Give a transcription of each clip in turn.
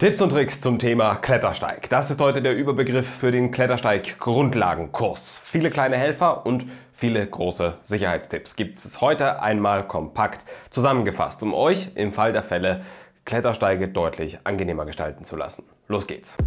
Tipps und Tricks zum Thema Klettersteig. Das ist heute der Überbegriff für den Klettersteig-Grundlagenkurs. Viele kleine Helfer und viele große Sicherheitstipps gibt es heute einmal kompakt zusammengefasst, um euch im Fall der Fälle Klettersteige deutlich angenehmer gestalten zu lassen. Los geht's!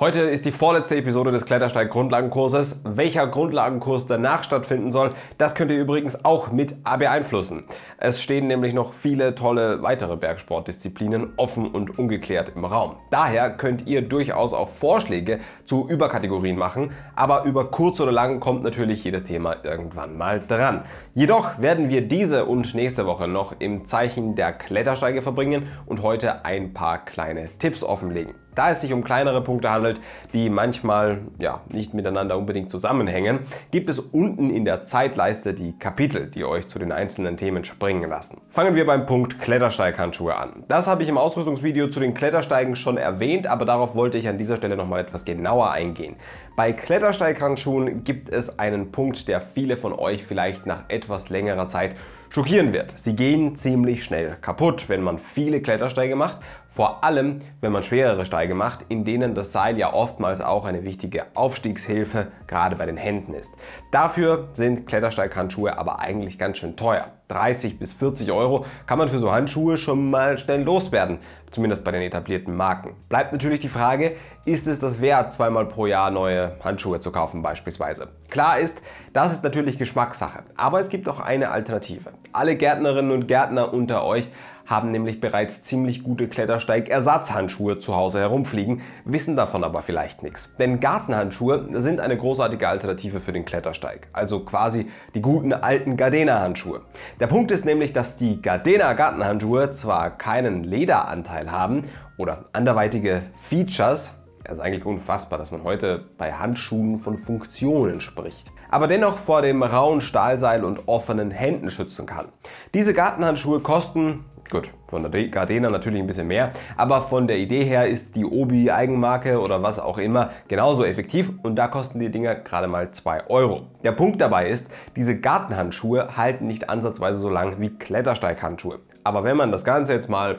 Heute ist die vorletzte Episode des Klettersteig-Grundlagenkurses. Welcher Grundlagenkurs danach stattfinden soll, das könnt ihr übrigens auch mit beeinflussen. Es stehen nämlich noch viele tolle weitere Bergsportdisziplinen offen und ungeklärt im Raum. Daher könnt ihr durchaus auch Vorschläge zu Überkategorien machen, aber über kurz oder lang kommt natürlich jedes Thema irgendwann mal dran. Jedoch werden wir diese und nächste Woche noch im Zeichen der Klettersteige verbringen und heute ein paar kleine Tipps offenlegen. Da es sich um kleinere Punkte handelt, die manchmal ja, nicht miteinander unbedingt zusammenhängen, gibt es unten in der Zeitleiste die Kapitel, die euch zu den einzelnen Themen springen lassen. Fangen wir beim Punkt Klettersteighandschuhe an. Das habe ich im Ausrüstungsvideo zu den Klettersteigen schon erwähnt, aber darauf wollte ich an dieser Stelle nochmal etwas genauer eingehen. Bei Klettersteighandschuhen gibt es einen Punkt, der viele von euch vielleicht nach etwas längerer Zeit schockieren wird. Sie gehen ziemlich schnell kaputt, wenn man viele Klettersteige macht, vor allem wenn man schwerere Steige macht, in denen das Seil ja oftmals auch eine wichtige Aufstiegshilfe gerade bei den Händen ist. Dafür sind Klettersteighandschuhe aber eigentlich ganz schön teuer. 30 bis 40 Euro kann man für so Handschuhe schon mal schnell loswerden zumindest bei den etablierten Marken. Bleibt natürlich die Frage, ist es das wert, zweimal pro Jahr neue Handschuhe zu kaufen beispielsweise? Klar ist, das ist natürlich Geschmackssache, aber es gibt auch eine Alternative. Alle Gärtnerinnen und Gärtner unter euch haben nämlich bereits ziemlich gute Klettersteig-Ersatzhandschuhe zu Hause herumfliegen, wissen davon aber vielleicht nichts. Denn Gartenhandschuhe sind eine großartige Alternative für den Klettersteig, also quasi die guten alten Gardena-Handschuhe. Der Punkt ist nämlich, dass die Gardena-Gartenhandschuhe zwar keinen Lederanteil haben oder anderweitige Features, also eigentlich unfassbar, dass man heute bei Handschuhen von Funktionen spricht. Aber dennoch vor dem rauen Stahlseil und offenen Händen schützen kann. Diese Gartenhandschuhe kosten Gut, von der Gardena natürlich ein bisschen mehr, aber von der Idee her ist die Obi Eigenmarke oder was auch immer genauso effektiv und da kosten die Dinger gerade mal 2 Euro. Der Punkt dabei ist, diese Gartenhandschuhe halten nicht ansatzweise so lang wie Klettersteighandschuhe. Aber wenn man das Ganze jetzt mal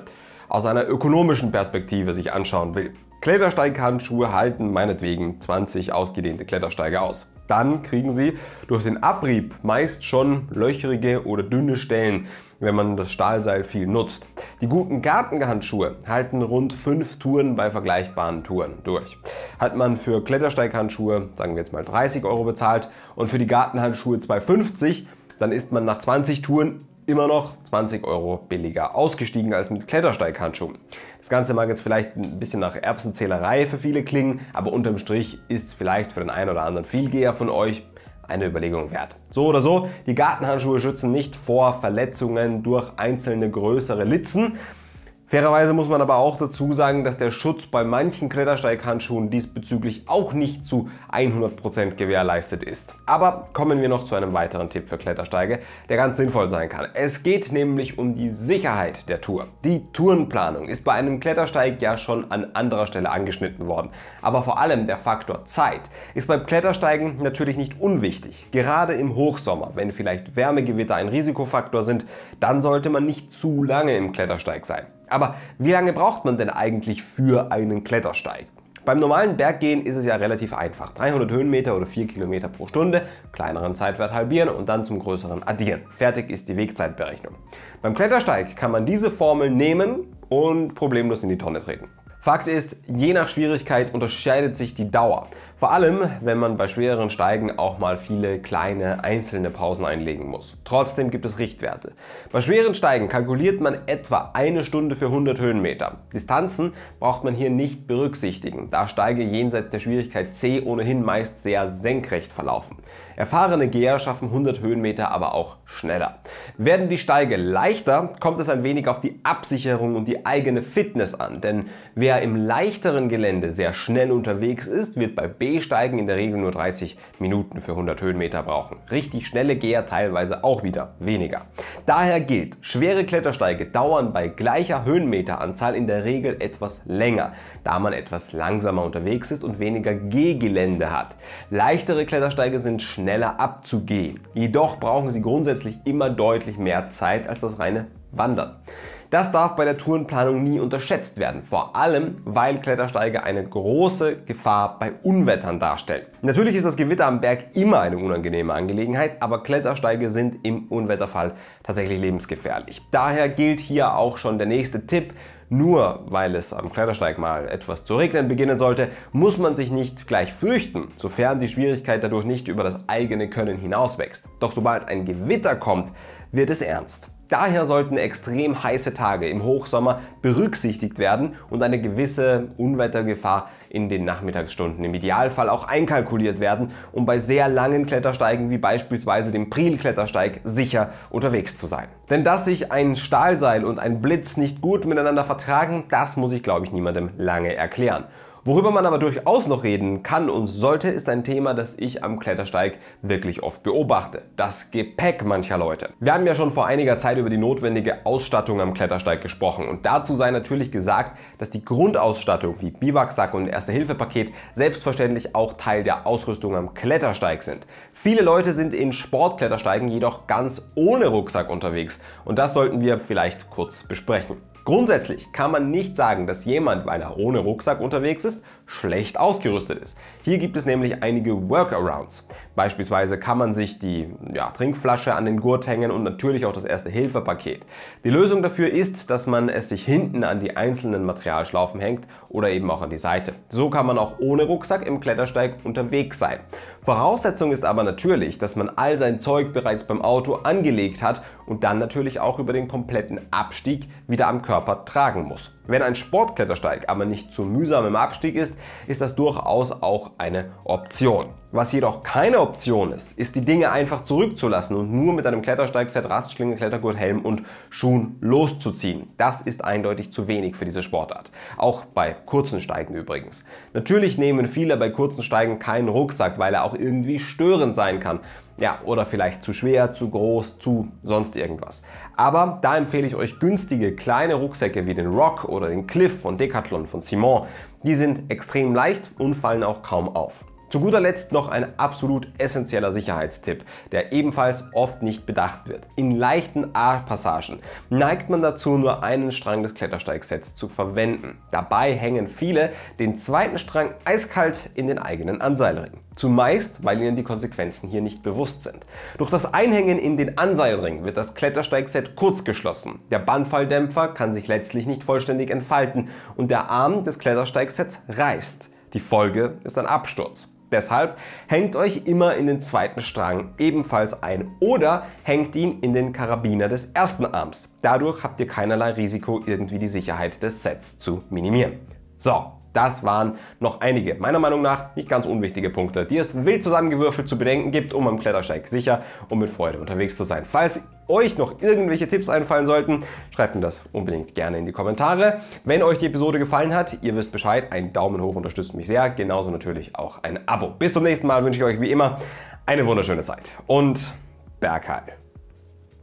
aus einer ökonomischen Perspektive sich anschauen will, Klettersteighandschuhe halten meinetwegen 20 ausgedehnte Klettersteige aus dann kriegen Sie durch den Abrieb meist schon löcherige oder dünne Stellen, wenn man das Stahlseil viel nutzt. Die guten Gartenhandschuhe halten rund fünf Touren bei vergleichbaren Touren durch. Hat man für Klettersteighandschuhe, sagen wir jetzt mal 30 Euro bezahlt und für die Gartenhandschuhe 2,50, dann ist man nach 20 Touren immer noch 20 Euro billiger ausgestiegen als mit Klettersteighandschuhen. Das Ganze mag jetzt vielleicht ein bisschen nach Erbsenzählerei für viele klingen, aber unterm Strich ist vielleicht für den einen oder anderen Vielgeher von euch eine Überlegung wert. So oder so, die Gartenhandschuhe schützen nicht vor Verletzungen durch einzelne größere Litzen. Fairerweise muss man aber auch dazu sagen, dass der Schutz bei manchen Klettersteighandschuhen diesbezüglich auch nicht zu 100% gewährleistet ist. Aber kommen wir noch zu einem weiteren Tipp für Klettersteige, der ganz sinnvoll sein kann. Es geht nämlich um die Sicherheit der Tour. Die Tourenplanung ist bei einem Klettersteig ja schon an anderer Stelle angeschnitten worden. Aber vor allem der Faktor Zeit ist beim Klettersteigen natürlich nicht unwichtig. Gerade im Hochsommer, wenn vielleicht Wärmegewitter ein Risikofaktor sind, dann sollte man nicht zu lange im Klettersteig sein. Aber wie lange braucht man denn eigentlich für einen Klettersteig? Beim normalen Berggehen ist es ja relativ einfach. 300 Höhenmeter oder 4 Kilometer pro Stunde, kleineren Zeitwert halbieren und dann zum größeren addieren. Fertig ist die Wegzeitberechnung. Beim Klettersteig kann man diese Formel nehmen und problemlos in die Tonne treten. Fakt ist, je nach Schwierigkeit unterscheidet sich die Dauer. Vor allem, wenn man bei schwereren Steigen auch mal viele kleine einzelne Pausen einlegen muss. Trotzdem gibt es Richtwerte. Bei schweren Steigen kalkuliert man etwa eine Stunde für 100 Höhenmeter. Distanzen braucht man hier nicht berücksichtigen, da Steige jenseits der Schwierigkeit C ohnehin meist sehr senkrecht verlaufen. Erfahrene Geher schaffen 100 Höhenmeter aber auch schneller. Werden die Steige leichter, kommt es ein wenig auf die Absicherung und die eigene Fitness an. Denn wer im leichteren Gelände sehr schnell unterwegs ist, wird bei B-Steigen in der Regel nur 30 Minuten für 100 Höhenmeter brauchen. Richtig schnelle Geher teilweise auch wieder weniger. Daher gilt, schwere Klettersteige dauern bei gleicher Höhenmeteranzahl in der Regel etwas länger, da man etwas langsamer unterwegs ist und weniger Gehgelände hat. Leichtere Klettersteige sind schnell schneller abzugehen. Jedoch brauchen sie grundsätzlich immer deutlich mehr Zeit als das reine Wandern. Das darf bei der Tourenplanung nie unterschätzt werden, vor allem weil Klettersteige eine große Gefahr bei Unwettern darstellen. Natürlich ist das Gewitter am Berg immer eine unangenehme Angelegenheit, aber Klettersteige sind im Unwetterfall tatsächlich lebensgefährlich. Daher gilt hier auch schon der nächste Tipp, nur weil es am Klettersteig mal etwas zu regnen beginnen sollte, muss man sich nicht gleich fürchten, sofern die Schwierigkeit dadurch nicht über das eigene Können hinauswächst. Doch sobald ein Gewitter kommt, wird es ernst. Daher sollten extrem heiße Tage im Hochsommer berücksichtigt werden und eine gewisse Unwettergefahr in den Nachmittagsstunden im Idealfall auch einkalkuliert werden, um bei sehr langen Klettersteigen wie beispielsweise dem Priel-Klettersteig sicher unterwegs zu sein. Denn dass sich ein Stahlseil und ein Blitz nicht gut miteinander vertragen, das muss ich glaube ich niemandem lange erklären. Worüber man aber durchaus noch reden kann und sollte, ist ein Thema, das ich am Klettersteig wirklich oft beobachte. Das Gepäck mancher Leute. Wir haben ja schon vor einiger Zeit über die notwendige Ausstattung am Klettersteig gesprochen und dazu sei natürlich gesagt, dass die Grundausstattung wie Biwaksack und Erste-Hilfe-Paket selbstverständlich auch Teil der Ausrüstung am Klettersteig sind. Viele Leute sind in Sportklettersteigen jedoch ganz ohne Rucksack unterwegs und das sollten wir vielleicht kurz besprechen. Grundsätzlich kann man nicht sagen, dass jemand, weil er ohne Rucksack unterwegs ist, schlecht ausgerüstet ist. Hier gibt es nämlich einige Workarounds. Beispielsweise kann man sich die ja, Trinkflasche an den Gurt hängen und natürlich auch das erste hilfe paket Die Lösung dafür ist, dass man es sich hinten an die einzelnen Materialschlaufen hängt oder eben auch an die Seite. So kann man auch ohne Rucksack im Klettersteig unterwegs sein. Voraussetzung ist aber natürlich, dass man all sein Zeug bereits beim Auto angelegt hat und dann natürlich auch über den kompletten Abstieg wieder am Körper tragen muss. Wenn ein Sportklettersteig aber nicht zu mühsam im Abstieg ist, ist das durchaus auch eine Option. Was jedoch keine Option ist, ist die Dinge einfach zurückzulassen und nur mit einem Klettersteigset, Rastschlinge, Klettergurt, Helm und Schuhen loszuziehen. Das ist eindeutig zu wenig für diese Sportart. Auch bei kurzen Steigen übrigens. Natürlich nehmen viele bei kurzen Steigen keinen Rucksack, weil er auch irgendwie störend sein kann. Ja, oder vielleicht zu schwer, zu groß, zu sonst irgendwas. Aber da empfehle ich euch günstige kleine Rucksäcke wie den Rock oder den Cliff von Decathlon von Simon. Die sind extrem leicht und fallen auch kaum auf. Zu guter Letzt noch ein absolut essentieller Sicherheitstipp, der ebenfalls oft nicht bedacht wird. In leichten A-Passagen neigt man dazu, nur einen Strang des Klettersteigsets zu verwenden. Dabei hängen viele den zweiten Strang eiskalt in den eigenen Anseilring. Zumeist, weil ihnen die Konsequenzen hier nicht bewusst sind. Durch das Einhängen in den Anseilring wird das Klettersteigset kurz geschlossen. Der Bandfalldämpfer kann sich letztlich nicht vollständig entfalten und der Arm des Klettersteigsets reißt. Die Folge ist ein Absturz. Deshalb hängt euch immer in den zweiten Strang ebenfalls ein oder hängt ihn in den Karabiner des ersten Arms. Dadurch habt ihr keinerlei Risiko, irgendwie die Sicherheit des Sets zu minimieren. So, das waren noch einige, meiner Meinung nach nicht ganz unwichtige Punkte, die es wild zusammengewürfelt zu bedenken gibt, um am Klettersteig sicher und mit Freude unterwegs zu sein. Falls euch noch irgendwelche Tipps einfallen sollten, schreibt mir das unbedingt gerne in die Kommentare. Wenn euch die Episode gefallen hat, ihr wisst Bescheid, ein Daumen hoch unterstützt mich sehr, genauso natürlich auch ein Abo. Bis zum nächsten Mal wünsche ich euch wie immer eine wunderschöne Zeit und Bergheil.